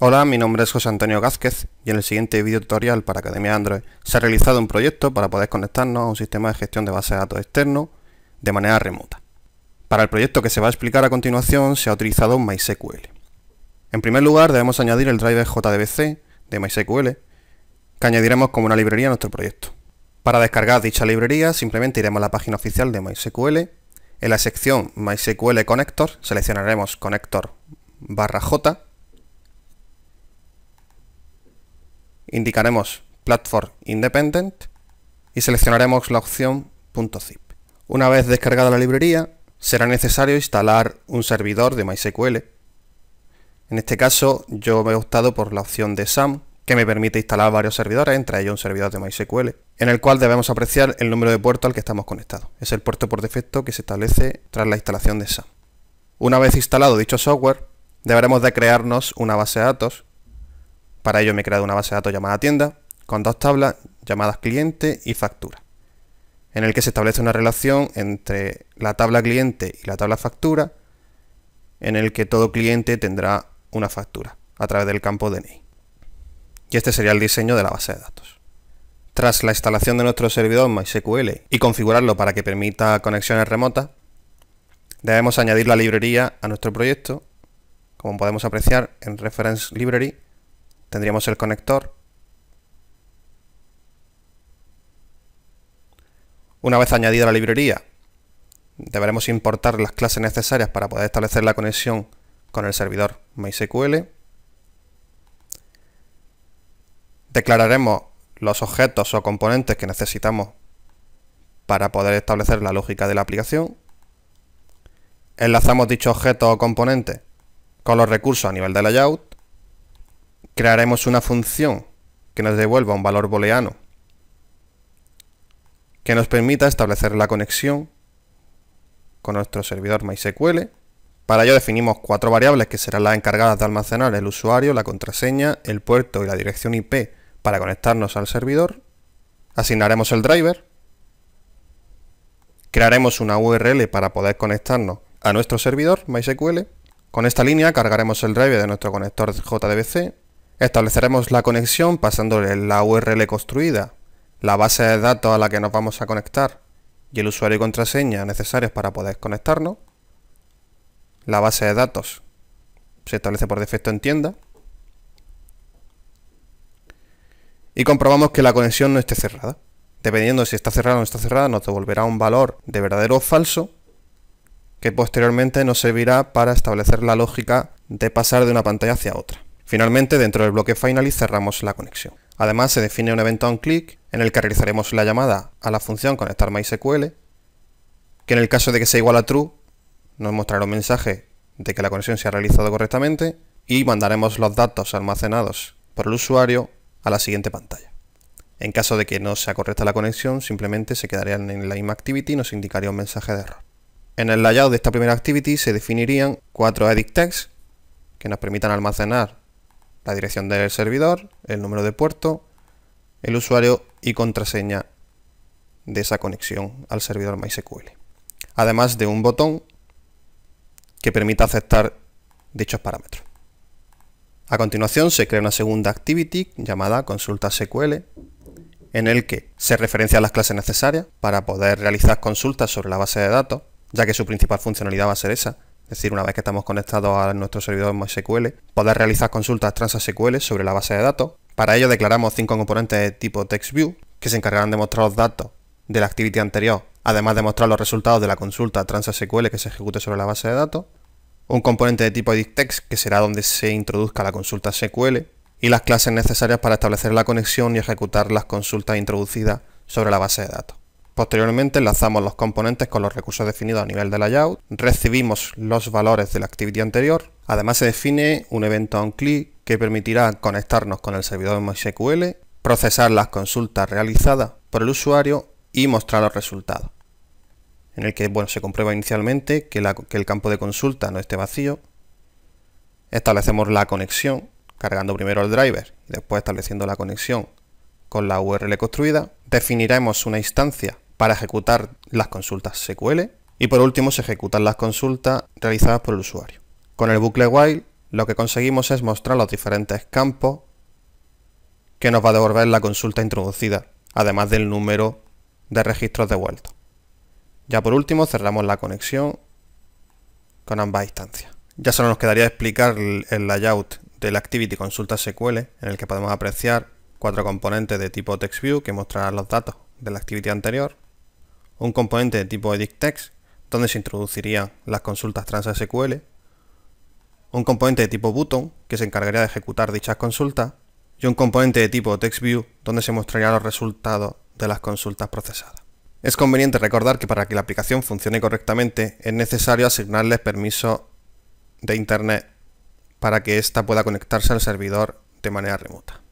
Hola, mi nombre es José Antonio Gázquez y en el siguiente video tutorial para Academia Android se ha realizado un proyecto para poder conectarnos a un sistema de gestión de bases de datos externo de manera remota. Para el proyecto que se va a explicar a continuación se ha utilizado MySQL. En primer lugar debemos añadir el driver JDBC de MySQL que añadiremos como una librería a nuestro proyecto. Para descargar dicha librería simplemente iremos a la página oficial de MySQL. En la sección MySQL Connector seleccionaremos Connector barra J indicaremos Platform Independent y seleccionaremos la opción .zip. Una vez descargada la librería, será necesario instalar un servidor de MySQL. En este caso, yo me he optado por la opción de SAM, que me permite instalar varios servidores, entre ellos un servidor de MySQL, en el cual debemos apreciar el número de puerto al que estamos conectados. Es el puerto por defecto que se establece tras la instalación de SAM. Una vez instalado dicho software, deberemos de crearnos una base de datos para ello me he creado una base de datos llamada tienda, con dos tablas llamadas cliente y factura, en el que se establece una relación entre la tabla cliente y la tabla factura, en el que todo cliente tendrá una factura a través del campo DNI. Y este sería el diseño de la base de datos. Tras la instalación de nuestro servidor MySQL y configurarlo para que permita conexiones remotas, debemos añadir la librería a nuestro proyecto, como podemos apreciar en Reference Library, tendríamos el conector. Una vez añadida la librería, deberemos importar las clases necesarias para poder establecer la conexión con el servidor MySQL. Declararemos los objetos o componentes que necesitamos para poder establecer la lógica de la aplicación. Enlazamos dicho objeto o componente con los recursos a nivel de layout crearemos una función que nos devuelva un valor booleano que nos permita establecer la conexión con nuestro servidor MySQL. Para ello definimos cuatro variables que serán las encargadas de almacenar el usuario, la contraseña, el puerto y la dirección IP para conectarnos al servidor. Asignaremos el driver. Crearemos una URL para poder conectarnos a nuestro servidor MySQL. Con esta línea cargaremos el driver de nuestro conector JDBC Estableceremos la conexión pasándole la URL construida, la base de datos a la que nos vamos a conectar y el usuario y contraseña necesarios para poder conectarnos. La base de datos se establece por defecto en tienda. Y comprobamos que la conexión no esté cerrada. Dependiendo si está cerrada o no está cerrada, nos devolverá un valor de verdadero o falso que posteriormente nos servirá para establecer la lógica de pasar de una pantalla hacia otra. Finalmente, dentro del bloque y cerramos la conexión. Además, se define un evento onClick en el que realizaremos la llamada a la función conectar MySQL, que en el caso de que sea igual a true, nos mostrará un mensaje de que la conexión se ha realizado correctamente y mandaremos los datos almacenados por el usuario a la siguiente pantalla. En caso de que no sea correcta la conexión, simplemente se quedarían en la misma activity y nos indicaría un mensaje de error. En el layout de esta primera activity se definirían cuatro edit tags que nos permitan almacenar la dirección del servidor, el número de puerto, el usuario y contraseña de esa conexión al servidor MySQL. Además de un botón que permita aceptar dichos parámetros. A continuación se crea una segunda activity llamada consulta SQL en el que se referencia las clases necesarias para poder realizar consultas sobre la base de datos, ya que su principal funcionalidad va a ser esa, es decir, una vez que estamos conectados a nuestro servidor MySQL, poder realizar consultas TransaSQL sobre la base de datos. Para ello declaramos cinco componentes de tipo TextView, que se encargarán de mostrar los datos de la actividad anterior, además de mostrar los resultados de la consulta TransaSQL que se ejecute sobre la base de datos. Un componente de tipo EditText, que será donde se introduzca la consulta SQL, y las clases necesarias para establecer la conexión y ejecutar las consultas introducidas sobre la base de datos. Posteriormente enlazamos los componentes con los recursos definidos a nivel de layout, recibimos los valores de la actividad anterior, además se define un evento onClick que permitirá conectarnos con el servidor MySQL, procesar las consultas realizadas por el usuario y mostrar los resultados. En el que bueno, se comprueba inicialmente que, que el campo de consulta no esté vacío. Establecemos la conexión cargando primero el driver y después estableciendo la conexión con la URL construida. Definiremos una instancia para ejecutar las consultas SQL y por último se ejecutan las consultas realizadas por el usuario. Con el bucle while lo que conseguimos es mostrar los diferentes campos que nos va a devolver la consulta introducida, además del número de registros devueltos. Ya por último cerramos la conexión con ambas instancias. Ya solo nos quedaría explicar el layout del Activity Consulta SQL, en el que podemos apreciar cuatro componentes de tipo TextView que mostrarán los datos de la activity anterior, un componente de tipo editText donde se introducirían las consultas transSQL, un componente de tipo button que se encargaría de ejecutar dichas consultas y un componente de tipo TextView donde se mostrarían los resultados de las consultas procesadas. Es conveniente recordar que para que la aplicación funcione correctamente es necesario asignarles permiso de Internet para que ésta pueda conectarse al servidor de manera remota.